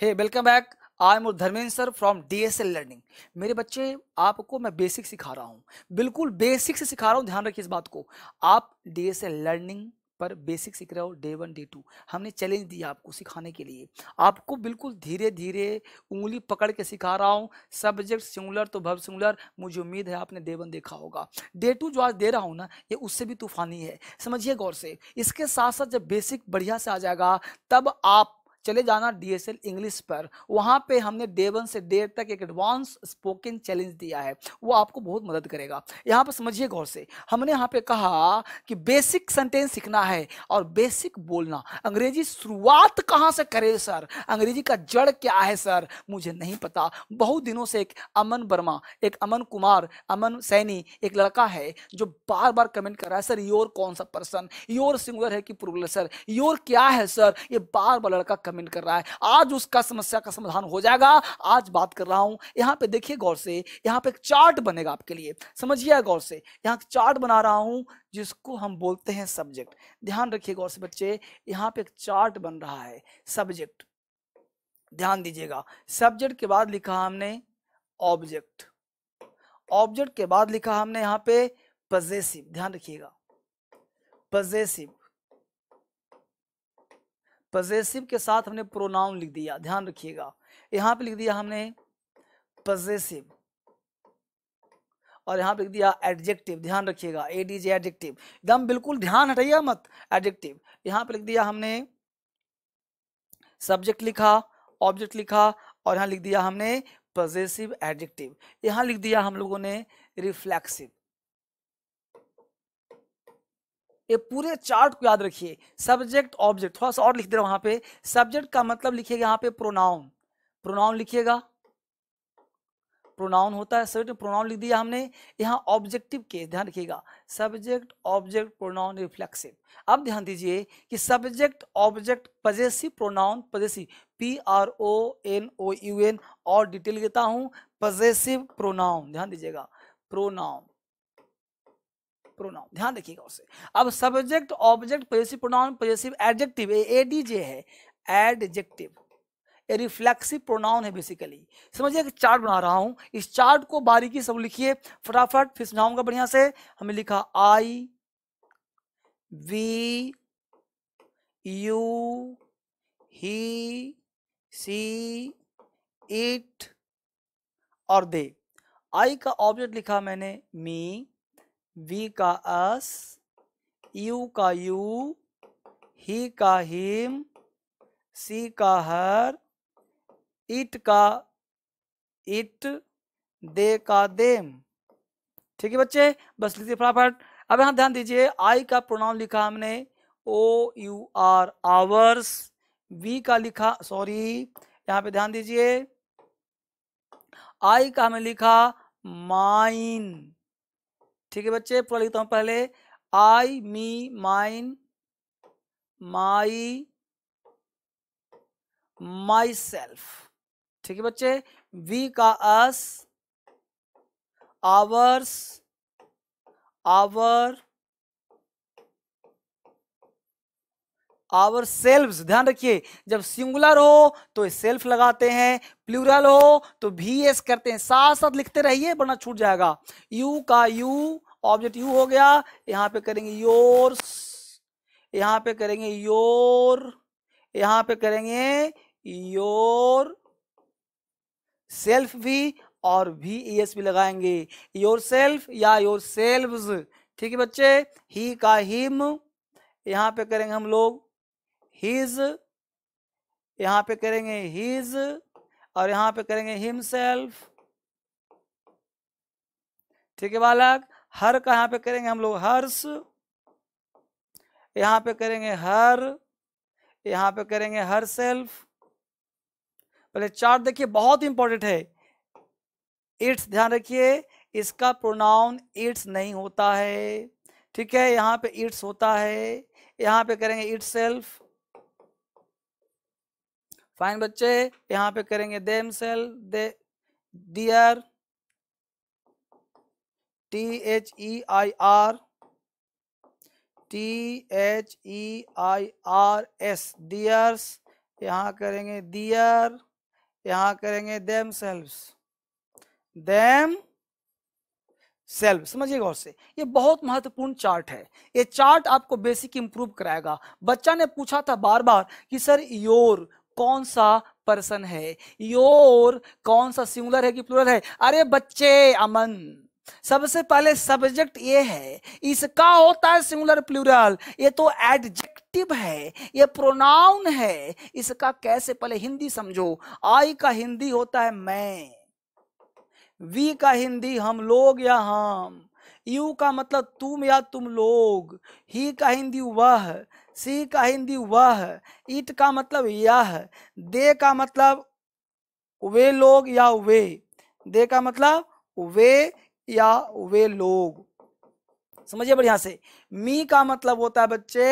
hey welcome back I am Dharmendra sir from DSL learning मेरे बच्चे आपको मैं बेसिक सिखा रहा हूँ बिल्कुल बेसिक से सिखा रहा हूँ ध्यान रखिए इस बात को आप डीएसएल लर्निंग पर बेसिक सीख रहे हो डे वन डे टू हमने चैलेंज दिया आपको सिखाने के लिए आपको बिल्कुल धीरे धीरे उंगली पकड़ के सिखा रहा हूँ सब्जेक्ट सिंगुलर तो भव सिंगुलर मुझे उम्मीद है आपने डे वन देखा होगा डे टू जो आज दे रहा हूँ ना ये उससे भी तूफानी है समझिए गौर से इसके साथ साथ जब बेसिक बढ़िया से आ जाएगा तब आप चले जाना डीएसएल इंग्लिश पर वहाँ पे हमने डे वन से डे तक एक एडवांस स्पोकन चैलेंज दिया है वो आपको बहुत मदद करेगा यहाँ पर समझिए गौर से हमने यहाँ पे कहा कि बेसिक सेंटेंस सीखना है और बेसिक बोलना अंग्रेजी शुरुआत कहाँ से करे सर अंग्रेजी का जड़ क्या है सर मुझे नहीं पता बहुत दिनों से एक अमन वर्मा एक अमन कुमार अमन सैनी एक लड़का है जो बार बार कमेंट कर रहा है सर योर कौन सा पर्सन योर सिंगर है कि प्रोग्रेसर योर क्या है सर ये बार बार लड़का कमेंट कमेंट कर रहा है आज उसका समस्या का समाधान हो जाएगा आज बात कर रहा हूं यहां पे देखिए गौर से यहां पे एक चार्ट बनेगा आपके लिए समझिए गौर से यहां चार्ट बना रहा हूं जिसको हम बोलते हैं सब्जेक्ट ध्यान रखिए गौर से बच्चे यहां पे एक चार्ट बन रहा है सब्जेक्ट ध्यान दीजिएगा सब्जेक्ट के बाद लिखा हमने ऑब्जेक्ट ऑब्जेक्ट के बाद लिखा हमने यहां पे पजेसिव ध्यान रखिएगा पजेसिव पजेसिव के साथ हमने प्रोनाउन लिख दिया ध्यान रखिएगा यहाँ पे लिख दिया हमने पजेसिव और यहाँ पे लिख दिया एडजेक्टिव ध्यान रखिएगा ए डी जे एडजेक्टिव एकदम बिल्कुल ध्यान हटाइए मत एडजेक्टिव यहाँ पे लिख दिया हमने सब्जेक्ट लिखा ऑब्जेक्ट लिखा और यहां लिख दिया हमने पजेसिव एडजेक्टिव यहां लिख दिया हम लोगों ने रिफ्लेक्सिव ये पूरे चार्ट को याद रखिए सब्जेक्ट ऑब्जेक्ट थोड़ा सा और लिख दे रहा वहां पे सब्जेक्ट का मतलब लिखिएगा यहाँ पे प्रोनाउन प्रोनाउन लिखिएगा प्रोनाउन होता है सब्जेक्ट प्रोनाउन लिख दिया हमने यहाँ ऑब्जेक्टिव के ध्यान रखिएगा सब्जेक्ट ऑब्जेक्ट प्रोनाउन रिफ्लेक्सिव अब ध्यान दीजिए कि subject object possessive pronoun possessive P R O N O U N और डिटेल देता हूँ पजेसिव प्रोनाउन ध्यान दीजिएगा प्रोनाउन प्रोनाउन ध्यान रखिएगा उसे अब subject object possessive pronoun possessive adjective A D J है एडजेक्टिव ए रिफ्लेक्सिव प्रोनाउन है बेसिकली समझिए एक चार्ट बना रहा हूँ इस चार्ट को बारीकी से लिखिए फटाफट फिर सुनाऊंगा बढ़िया से हमें लिखा I we you he she it और दे आई का ऑब्जेक्ट लिखा मैंने मी V का अस यू का यू ही का हिम सी का हर इट का इट दे का देम ठीक है बच्चे बस लिखिए फटाफट अब यहां ध्यान दीजिए आई का प्रोनाउन लिखा हमने O U R ours we का लिखा सॉरी यहां पे ध्यान दीजिए आई का हमने लिखा माइन ठीक है बच्चे पूरा लिखता हूं पहले आई मी माइन माई माई सेल्फ ठीक है बच्चे वी का us ours our ourself ध्यान रखिए जब सिंगुलर हो तो सेल्फ लगाते हैं प्लूरल हो तो भी एस करते हैं साथ साथ लिखते रहिए वरना छूट जाएगा यू का यू ऑब्जेक्ट यू हो गया यहाँ पे करेंगे योर यहाँ पे करेंगे योर यहाँ पे करेंगे योर सेल्फ भी और भी एस भी लगाएंगे योर सेल्फ या योर सेल्व ठीक है बच्चे ही का हिम यहाँ पे करेंगे हम लोग हीज यहां पे करेंगे हीज और यहां पे करेंगे हिमसेल्फ ठीक है बालक हर का यहां पे करेंगे हम लोग हर्ष यहां पे करेंगे हर यहां पे करेंगे हर सेल्फ पहले चार्ट देखिए बहुत इंपॉर्टेंट है इट्स ध्यान रखिए इसका प्रोनाउन इट्स नहीं होता है ठीक है यहां पे इट्स होता है यहां पे करेंगे इट्स सेल्फ फाइन बच्चे यहाँ पे करेंगे themselves they their T H E I R T H E I R S theirs यहाँ करेंगे डियर यहाँ करेंगे देम सेल्व्स देम सेल्फ समझिए गौर से ये बहुत महत्वपूर्ण चार्ट है ये चार्ट आपको बेसिक इंप्रूव कराएगा बच्चा ने पूछा था बार बार कि सर योर कौन सा पर्सन है योर कौन सा सिंगुलर है कि प्लुरल है अरे बच्चे अमन सबसे पहले सब्जेक्ट ये है इसका होता है सिंगुलर प्लूरल ये तो एडजेक्टिव है ये प्रोनाउन है इसका कैसे पहले हिंदी समझो आई का हिंदी होता है मैं वी का हिंदी हम लोग या हम यू का मतलब तुम या तुम लोग ही का हिंदी वह सी का हिंदी वह ईट का मतलब यह दे का मतलब वे लोग या वे दे का मतलब वे या वे लोग समझिए बढ़िया से मी का मतलब होता है बच्चे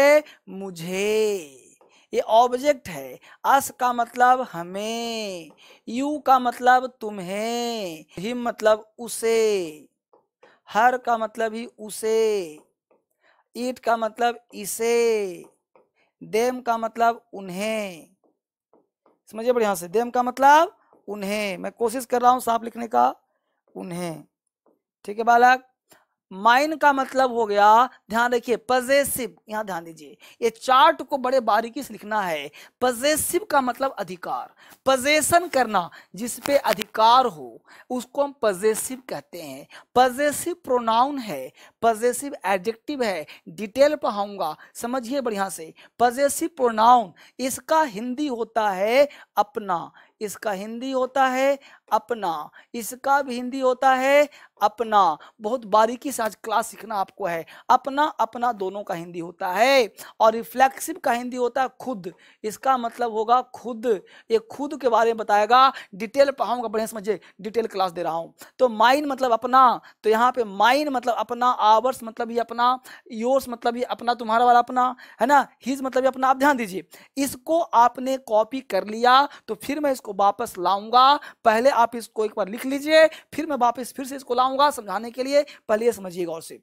मुझे ये ऑब्जेक्ट है अस का मतलब हमें यू का मतलब तुम्हें हिम मतलब उसे हर का मतलब ही उसे ईट का मतलब इसे देम का मतलब उन्हें समझिए बढ़िया से देम का मतलब उन्हें मैं कोशिश कर रहा हूं सांप लिखने का उन्हें ठीक है बालक माइन का मतलब हो गया ध्यान रखिए पजेसिव यहां ध्यान दीजिए ये चार्ट को बड़े बारीकी से लिखना है पजेसिव का मतलब अधिकार पजेशन करना जिस पे अधिकार हो उसको हम पजेसिव कहते हैं पजेसिव प्रोनाउन है पजेसिव एडजेक्टिव है डिटेल पढ़ाऊंगा समझिए बढ़िया से पजेसिव प्रोनाउन इसका हिंदी होता है अपना इसका हिंदी होता है अपना इसका भी हिंदी होता है अपना बहुत बारीकी से आज क्लास सीखना आपको है अपना अपना दोनों का हिंदी होता है और रिफ्लेक्सिव का हिंदी होता है खुद इसका मतलब होगा खुद ये खुद के बारे में बताएगा डिटेल पढ़ाऊंगा बढ़िया समझिए डिटेल क्लास दे रहा हूँ तो माइन मतलब अपना तो यहाँ पे माइन मतलब अपना आवर्स मतलब ये अपना योर्स मतलब ये अपना तुम्हारा वाला अपना है ना हिज मतलब ये अपना आप ध्यान दीजिए इसको आपने कॉपी कर लिया तो फिर मैं इसको वापस लाऊंगा पहले आप इसको एक बार लिख लीजिए फिर मैं वापस फिर से इसको लाऊंगा समझाने के लिए पहले समझिए गौर से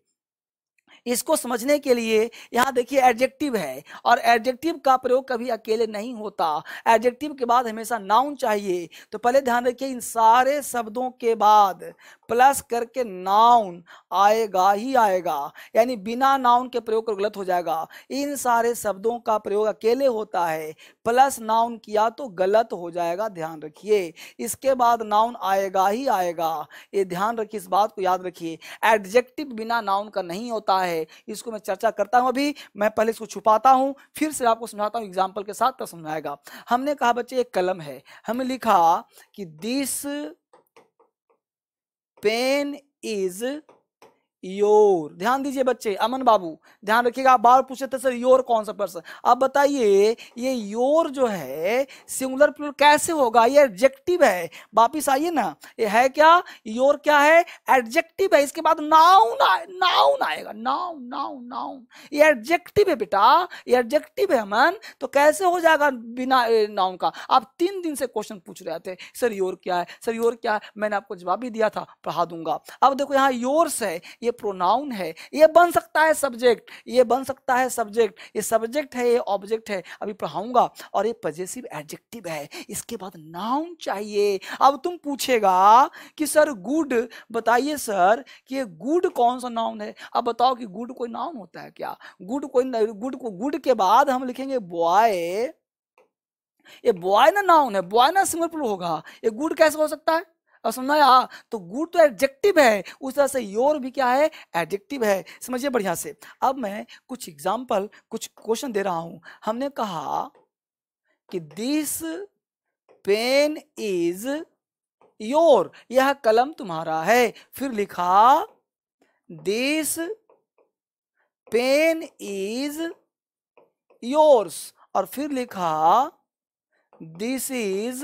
इसको समझने के लिए यहाँ देखिए एडजेक्टिव है और एडजेक्टिव का प्रयोग कभी अकेले नहीं होता एडजेक्टिव के बाद हमेशा नाउन चाहिए तो पहले ध्यान रखिए इन सारे शब्दों के बाद प्लस करके नाउन आएगा ही आएगा यानी बिना नाउन के प्रयोग कर गलत हो जाएगा इन सारे शब्दों का प्रयोग अकेले होता है प्लस नाउन किया तो गलत हो जाएगा ध्यान रखिए इसके बाद नाउन आएगा ही आएगा ये ध्यान रखिए इस बात को याद रखिए एडजेक्टिव बिना नाउन का नहीं होता है है इसको मैं चर्चा करता हूँ अभी मैं पहले इसको छुपाता हूँ फिर से आपको समझाता हूँ एग्जाम्पल के साथ तब समझाएगा हमने कहा बच्चे एक कलम है हमने लिखा कि दिस पेन इज योर ध्यान दीजिए बच्चे अमन बाबू ध्यान रखिएगा बार पूछे थे सर योर कौन सा पर्सन अब बताइए ये योर जो है सिंगुलर प्लूरल कैसे होगा ये एडजेक्टिव है वापिस आइए ना ये है क्या योर क्या है एडजेक्टिव है इसके बाद नाउन नाउन आएगा नाउन नाउन नाउन ये एडजेक्टिव है बेटा ये एडजेक्टिव है अमन तो कैसे हो जाएगा बिना नाउन का आप तीन दिन से क्वेश्चन पूछ रहे थे सर योर क्या है सर योर क्या है मैंने आपको जवाब भी दिया था पढ़ा दूंगा अब देखो यहाँ योर्स है ये प्रोनाउन है ये बन सकता है सब्जेक्ट ये बन सकता है सब्जेक्ट ये सब्जेक्ट है ये ऑब्जेक्ट है अभी पढ़ाऊंगा और ये पजेसिव एडजेक्टिव है इसके बाद नाउन चाहिए अब तुम पूछेगा कि सर गुड बताइए सर कि गुड कौन सा नाउन है अब बताओ कि गुड कोई नाउन होता है क्या गुड कोई गुड को गुड के बाद हम लिखेंगे बॉय ये बॉय ना नाउन है बॉय ना सिंगल प्लूर होगा ये गुड कैसे हो सकता है समझाया तो गुड तो एडजेक्टिव है उस तरह से योर भी क्या है एडजेक्टिव है समझिए बढ़िया से अब मैं कुछ एग्जाम्पल कुछ क्वेश्चन दे रहा हूं हमने कहा कि दिस पेन इज योर यह कलम तुम्हारा है फिर लिखा दिस पेन इज योर्स और फिर लिखा दिस इज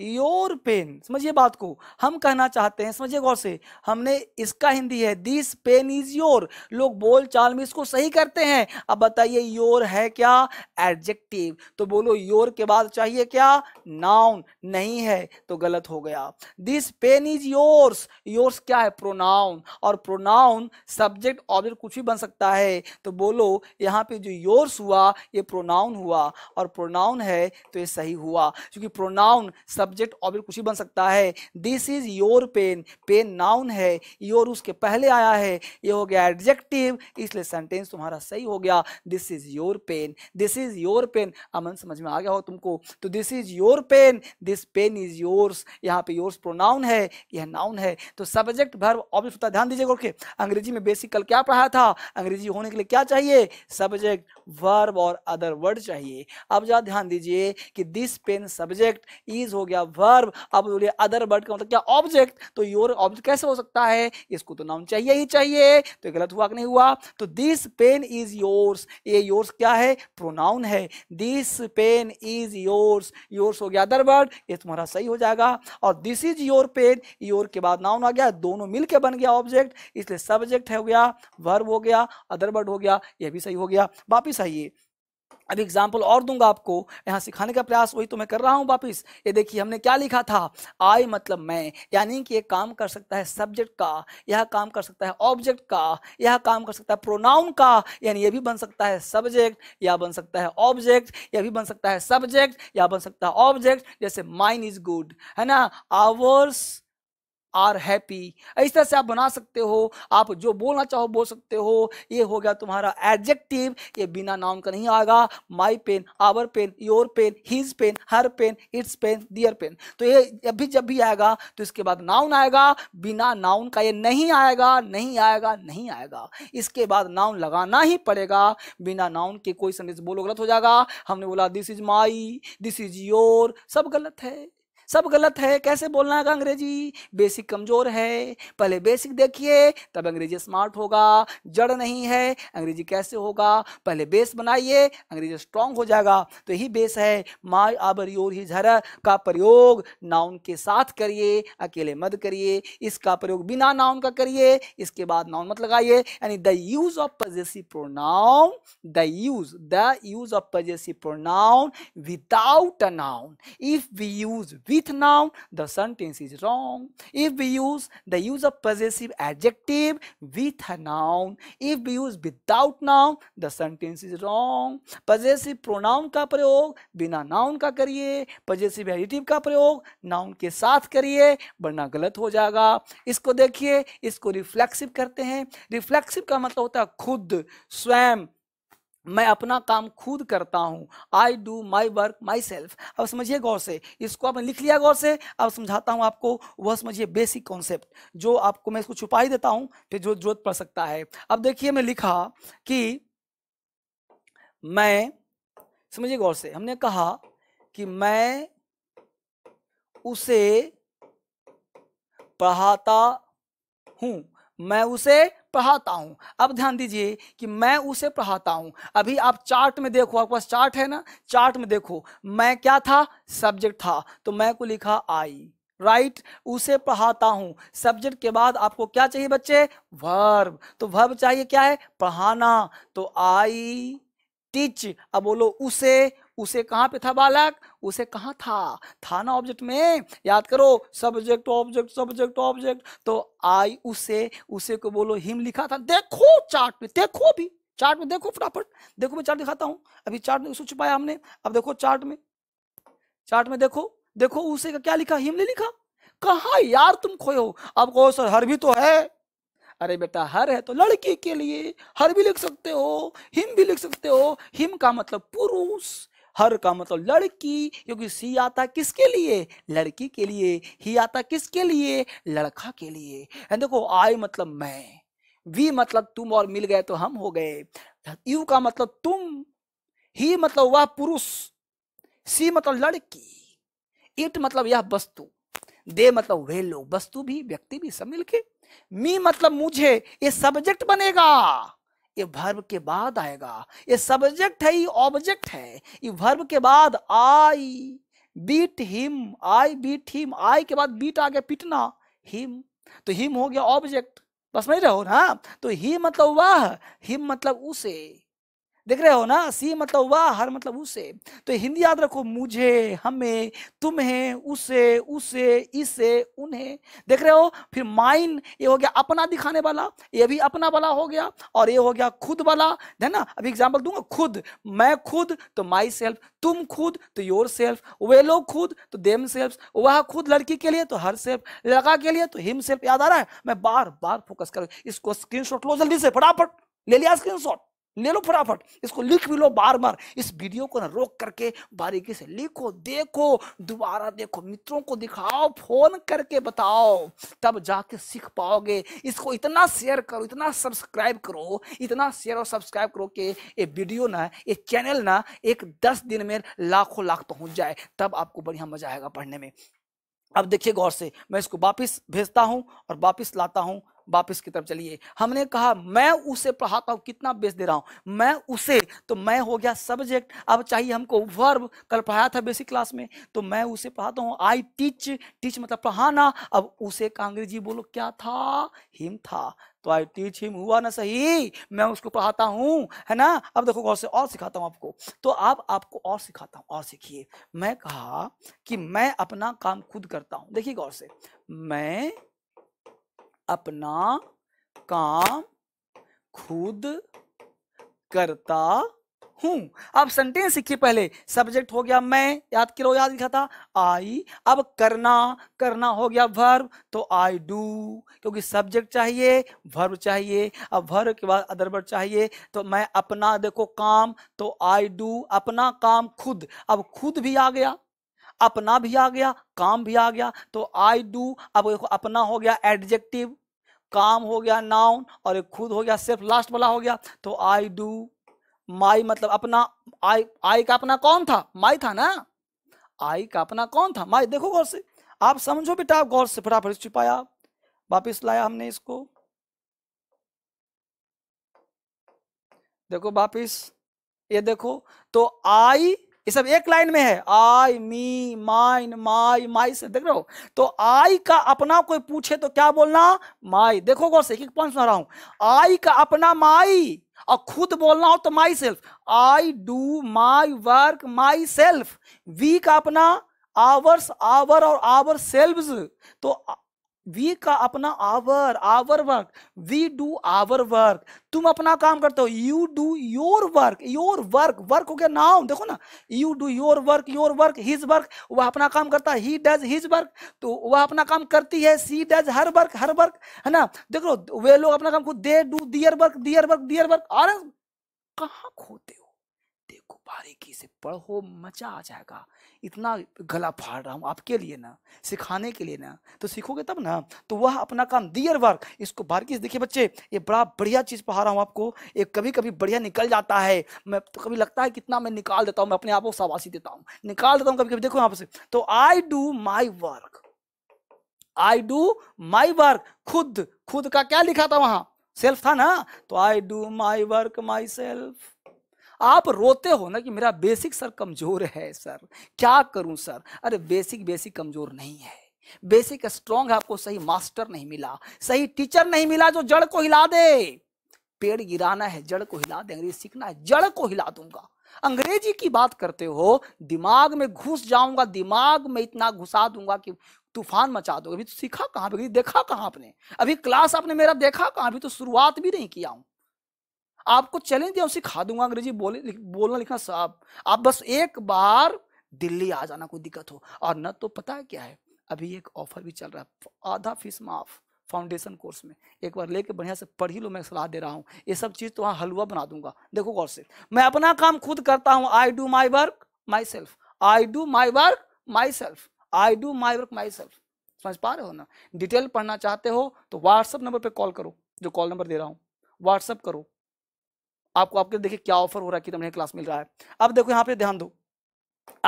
योर पेन समझिए बात को हम कहना चाहते हैं समझिए गौर से हमने इसका हिंदी है दिस पेन इज योर लोग बोल चाल में इसको सही करते हैं अब बताइए योर है क्या एडजेक्टिव तो बोलो योर के बाद चाहिए क्या नाउन नहीं है तो गलत हो गया this pen is yours yours क्या है प्रोनाउन और प्रोनाउन सब्जेक्ट ऑब्जेक्ट कुछ भी बन सकता है तो बोलो यहाँ पे जो योर्स हुआ ये प्रोनाउन हुआ और प्रोनाउन है तो ये सही हुआ क्योंकि प्रोनाउन सब सब्जेक्ट ऑब्जेक्ट कुछ भी बन सकता है this is your pen pen noun है योर उसके पहले आया है ये हो गया एडजेक्टिव इसलिए सेंटेंस तुम्हारा सही हो गया this is your pen this is your pen Aman समझ में आ गया हो तुमको तो this is your pen this pen is yours यहाँ पे योर्स प्रोनाउन है यह नाउन है तो सब्जेक्ट भर्व ऑब्जेक्ट होता ध्यान दीजिएगा ओके अंग्रेजी में बेसिक कल क्या पढ़ा था अंग्रेजी होने के लिए क्या चाहिए सब्जेक्ट वर्ब और अदर वर्ड चाहिए अब जरा ध्यान दीजिए कि दिस पेन सब्जेक्ट इज हो गया या वर्ब आप बोलिए अदर वर्ड का मतलब क्या ऑब्जेक्ट तो योर ऑब्जेक्ट कैसे हो सकता है इसको तो नाउन चाहिए ही चाहिए तो गलत हुआ कि नहीं हुआ तो दिस पेन इज योर्स ये योर्स क्या है प्रोनाउन है this pen is yours yours हो गया अदर वर्ड ये तुम्हारा सही हो जाएगा और this is your pen your के बाद नाउन आ गया दोनों मिलकर बन गया ऑब्जेक्ट इसलिए सब्जेक्ट हो गया वर्ब हो गया अदर वर्ड हो गया यह भी सही हो गया वापिस आइए अब एग्जाम्पल और दूंगा आपको यहाँ सिखाने का प्रयास वही तो मैं कर रहा हूँ वापिस ये देखिए हमने क्या लिखा था आई मतलब मैं यानी कि ये काम कर सकता है सब्जेक्ट का यह काम कर सकता है ऑब्जेक्ट का यह काम कर सकता है प्रोनाउन का यानी यह भी बन सकता है सब्जेक्ट या बन सकता है ऑब्जेक्ट यह भी बन सकता है सब्जेक्ट या बन सकता है ऑब्जेक्ट जैसे माइन इज गुड है ना आवर्स आर हैप्पी इस तरह से आप बना सकते हो आप जो बोलना चाहो बोल सकते हो ये हो गया तुम्हारा एडजेक्टिव ये बिना नाउन का नहीं आएगा my pen our pen your pen his pen her pen its pen their pen तो ये अभी जब भी आएगा तो इसके बाद नाउन आएगा बिना नाउन का ये नहीं आएगा नहीं आएगा नहीं आएगा इसके बाद नाउन लगाना ही पड़ेगा बिना नाउन के कोई संदेश बोलो गलत हो जाएगा हमने बोला this is my this is your सब गलत है सब गलत है कैसे बोलना है अंग्रेजी बेसिक कमजोर है पहले बेसिक देखिए तब अंग्रेजी स्मार्ट होगा जड़ नहीं है अंग्रेजी कैसे होगा पहले बेस बनाइए अंग्रेजी स्ट्रांग हो जाएगा तो यही बेस है माय आबर योर ही झर का प्रयोग नाउन के साथ करिए अकेले मत करिए इसका प्रयोग बिना नाउन का करिए इसके बाद नाउन मत लगाइए यानी the use of possessive pronoun the use the use of possessive pronoun without a noun if we use we with noun the sentence is wrong if we use the use of possessive adjective with a noun if we use without noun the sentence is wrong possessive pronoun ka prayog bina noun ka kariye possessive adjective ka prayog noun ke sath kariye warna galat ho jayega isko dekhiye isko reflexive karte hain reflexive ka matlab hota hai khud स्वयं मैं अपना काम खुद करता हूँ I do my work myself अब समझिए गौर से इसको आपने लिख लिया गौर से अब समझाता हूँ आपको वह समझिए बेसिक कॉन्सेप्ट जो आपको मैं इसको छुपा ही देता हूँ फिर जो जरूरत पड़ सकता है अब देखिए मैं लिखा कि मैं समझिए गौर से हमने कहा कि मैं उसे पढ़ाता हूँ मैं उसे पढ़ाता हूँ अब ध्यान दीजिए कि मैं उसे पढ़ाता हूँ अभी आप चार्ट में देखो आपके पास चार्ट है ना चार्ट में देखो मैं क्या था सब्जेक्ट था तो मैं को लिखा आई राइट right, उसे पढ़ाता हूँ सब्जेक्ट के बाद आपको क्या चाहिए बच्चे वर्ब तो वर्ब चाहिए क्या है पढ़ाना तो आई टीच अब बोलो उसे उसे कहाँ पे था बालक उसे कहाँ था था ना ऑब्जेक्ट में याद करो सब्जेक्ट ऑब्जेक्ट सब्जेक्ट ऑब्जेक्ट तो आई उसे उसे को बोलो हिम लिखा था देखो चार्ट में देखो भी चार्ट में देखो फटाफट देखो मैं चार्ट दिखाता हूँ अभी चार्ट में उसको छुपाया हमने अब देखो चार्ट में चार्ट में देखो देखो उसे का क्या लिखा हिम ने लिखा कहा यार तुम खोए हो अब कहो सर हर भी तो है अरे बेटा हर है तो लड़की के लिए हर भी लिख सकते हो हिम भी लिख सकते हो हिम का मतलब पुरुष हर का मतलब लड़की क्योंकि सी आता किसके लिए लड़की के लिए ही आता किसके लिए लड़का के लिए एंड देखो आई मतलब मैं वी मतलब तुम और मिल गए तो हम हो गए यू का मतलब तुम ही मतलब वह पुरुष सी मतलब लड़की इट मतलब यह वस्तु दे मतलब वे लोग वस्तु भी व्यक्ति भी सब मिलके मी मतलब मुझे ये सब्जेक्ट बनेगा ये वर्ब के बाद आएगा ये सब्जेक्ट है ये ऑब्जेक्ट है ये वर्ब के बाद I beat him I beat him I के बाद बीट आ गया पीटना हिम तो हिम हो गया ऑब्जेक्ट बस समझ रहे हो ना तो ही मतलब वह हिम मतलब उसे देख रहे हो ना सी मतलब वह हर मतलब उसे तो हिंदी याद रखो मुझे हमें तुम्हें उसे उसे इसे उन्हें देख रहे हो फिर माइन ये हो गया अपना दिखाने वाला ये भी अपना वाला हो गया और ये हो गया खुद वाला है ना अभी एग्जाम्पल दूंगा खुद मैं खुद तो माई सेल्फ तुम खुद तो योर सेल्फ वे लोग खुद तो देम सेल्फ वह खुद लड़की के लिए तो हर सेल्फ लड़का के लिए तो हिम सेल्फ याद आ रहा है मैं बार बार फोकस करूँ इसको स्क्रीन लो जल्दी से फटाफट ले लिया स्क्रीन ले लो फटाफट इसको लिख भी लो बार बार इस वीडियो को ना रोक करके बारीकी से लिखो देखो दोबारा देखो मित्रों को दिखाओ फोन करके बताओ तब जाके सीख पाओगे इसको इतना शेयर करो इतना सब्सक्राइब करो इतना शेयर और सब्सक्राइब करो कि ये वीडियो ना ये चैनल ना एक दस दिन में लाखों लाख पहुंच तो जाए तब आपको बढ़िया मजा आएगा पढ़ने में अब देखिए गौर से मैं इसको वापिस भेजता हूँ और वापिस लाता हूँ वापस की तरफ चलिए हमने कहा मैं उसे पढ़ाता हूँ कितना बेस दे रहा हूँ मैं उसे तो मैं हो गया सब्जेक्ट अब चाहिए हमको वर्ब कल पढ़ाया था बेसिक क्लास में तो मैं उसे पढ़ाता हूँ आई टीच टीच मतलब पढ़ाना अब उसे का अंग्रेजी बोलो क्या था हिम था तो आई टीच हिम हुआ ना सही मैं उसको पढ़ाता हूँ है ना अब देखो गौर से और सिखाता हूँ आपको तो आप आपको और सिखाता हूँ और सीखिए मैं कहा कि मैं अपना काम खुद करता हूँ देखिए गौर से मैं अपना काम खुद करता हूं अब सेंटेंस सीखिए पहले सब्जेक्ट हो गया मैं याद करो याद लिखा था आई अब करना करना हो गया वर्ब तो आई डू क्योंकि सब्जेक्ट चाहिए वर्ब चाहिए अब वर्ब के बाद अदर वर्ब चाहिए तो मैं अपना देखो काम तो आई डू अपना काम खुद अब खुद भी आ गया अपना भी आ गया काम भी आ गया तो आई डू अब देखो अपना हो गया एडजेक्टिव काम हो गया नाउन और एक खुद हो गया सिर्फ लास्ट वाला हो गया तो आई डू माई मतलब अपना आई आई का अपना कौन था माई था ना आई का अपना कौन था माई देखो गौर से आप समझो बेटा आप गौर से फटाफट छुपाया वापिस लाया हमने इसको देखो वापिस ये देखो तो आई ये सब एक लाइन में है आई मी माइन माई माई से देख रहे हो तो आई का अपना कोई पूछे तो क्या बोलना माई देखो गौर से एक पॉइंट सुना रहा हूं आई का अपना माई और खुद बोलना हो तो myself I do my work myself we का अपना आवर्स आवर और आवर सेल्व तो वी का अपना our our work we do our work तुम अपना काम करते हो you do your work your work work हो गया नाउन देखो ना you do your work your work his work वह अपना काम करता है ही डज हिज वर्क तो वह अपना काम करती है she does her work her work है ना देखो वे लोग अपना काम खुद they do their work their work their work और कहाँ खोते हो को बारीकी से पढ़ो मजा आ जाएगा इतना गला फाड़ रहा हूँ आपके लिए ना सिखाने के लिए ना तो सीखोगे तब ना तो वह अपना काम दियर वर्क इसको बारीकी से देखिए बच्चे ये बड़ा बढ़िया चीज़ पढ़ा रहा हूँ आपको ये कभी कभी बढ़िया निकल जाता है मैं तो कभी लगता है कितना मैं निकाल देता हूँ मैं अपने आप को शाबाशी देता हूँ निकाल देता हूँ कभी कभी देखो यहाँ से तो I do my work I do my work खुद खुद का क्या लिखा था वहां सेल्फ था ना तो I do my work myself आप रोते हो ना कि मेरा बेसिक सर कमज़ोर है सर क्या करूं सर अरे बेसिक बेसिक कमज़ोर नहीं है बेसिक स्ट्रांग है आपको सही मास्टर नहीं मिला सही टीचर नहीं मिला जो जड़ को हिला दे पेड़ गिराना है जड़ को हिला दे अंग्रेजी सीखना है जड़ को हिला दूंगा अंग्रेजी की बात करते हो दिमाग में घुस जाऊंगा दिमाग में इतना घुसा दूंगा कि तूफान मचा दोगे अभी तो सीखा कहां अभी देखा कहां आपने अभी क्लास आपने मेरा देखा कहां अभी तो शुरुआत भी नहीं किया हूं आपको चैलेंज दिया सिखा दूंगा अंग्रेजी बोले लिख, बोलना लिखना साहब आप बस एक बार दिल्ली आ जाना कोई दिक्कत हो और न तो पता है क्या है अभी एक ऑफर भी चल रहा है आधा फीस माफ फाउंडेशन कोर्स में एक बार लेके बढ़िया से पढ़ ही लो मैं सलाह दे रहा हूँ ये सब चीज़ तो वहाँ हलवा बना दूंगा देखो गौर से मैं अपना काम खुद करता हूँ I do my work myself I do my work myself I do my work myself समझ पा रहे हो ना डिटेल पढ़ना चाहते हो तो व्हाट्सअप नंबर पर कॉल करो जो कॉल नंबर दे रहा हूँ व्हाट्सअप करो आपको आपके देखिए क्या ऑफर हो रहा है कितना क्लास मिल रहा है अब देखो यहाँ पे ध्यान दो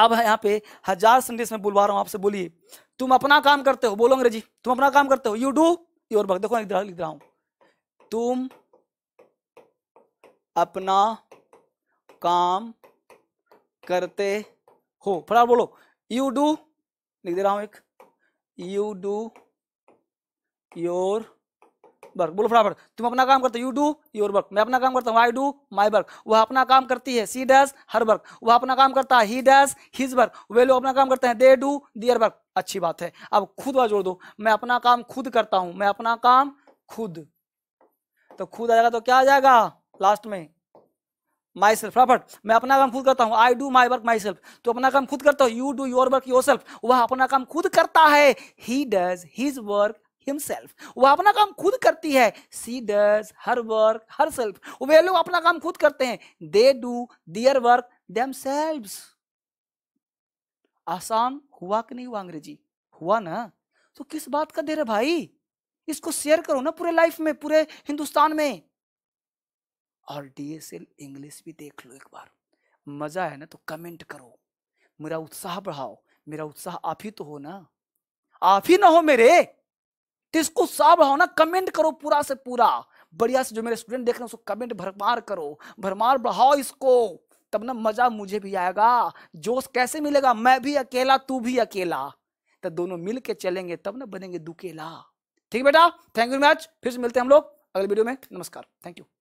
अब यहाँ पे हजार संदेश में बुलवा रहा हूँ आपसे बोलिए तुम अपना काम करते हो बोलो अंग्रेजी तुम अपना काम करते हो यू डू योर वर्क देखो इधर लिख रहा हूं तुम अपना काम करते हो फटाफट बोलो यू डू लिख दे रहा हूं एक यू डू योर वर्क बोलो फटाफट तुम अपना काम करते हो यू डू योर वर्क मैं अपना काम करता हूँ आई डू माई वर्क वह अपना काम करती है सी डज हर वर्क वह अपना काम करता है ही डज हिज वर्क वे लोग अपना काम करते हैं दे डू दियर वर्क अच्छी बात है अब खुद वह जोड़ दो मैं अपना काम खुद करता हूँ मैं अपना काम खुद तो खुद आ जाएगा तो क्या आ जाएगा लास्ट में माई सेल्फ फटाफट मैं अपना काम खुद करता हूँ I do my work myself तो अपना काम खुद करता हूँ you do your work yourself वह अपना काम खुद करता है he does his work himself वो अपना काम खुद करती है she does her work herself वे लोग अपना काम खुद करते हैं they do their work them आसान हुआ कि नहीं हुआ अंग्रेजी हुआ ना तो किस बात का देर है भाई इसको शेयर करो ना पूरे लाइफ में पूरे हिंदुस्तान में और डीएसएल इंग्लिश भी देख लो एक बार मजा है ना तो कमेंट करो मेरा उत्साह बढ़ाओ मेरा उत्साह आप ही तो हो ना आप ही ना हो मेरे तो इसको साफ बढ़ाओ ना कमेंट करो पूरा से पूरा बढ़िया से जो मेरे स्टूडेंट देख रहे हैं उसको कमेंट भरमार करो भरमार बढ़ाओ इसको तब ना मजा मुझे भी आएगा जोश कैसे मिलेगा मैं भी अकेला तू भी अकेला तो दोनों मिल के चलेंगे तब ना बनेंगे दुकेला ठीक बेटा थैंक यू मैच फिर से मिलते हैं हम लोग अगले वीडियो में नमस्कार थैंक यू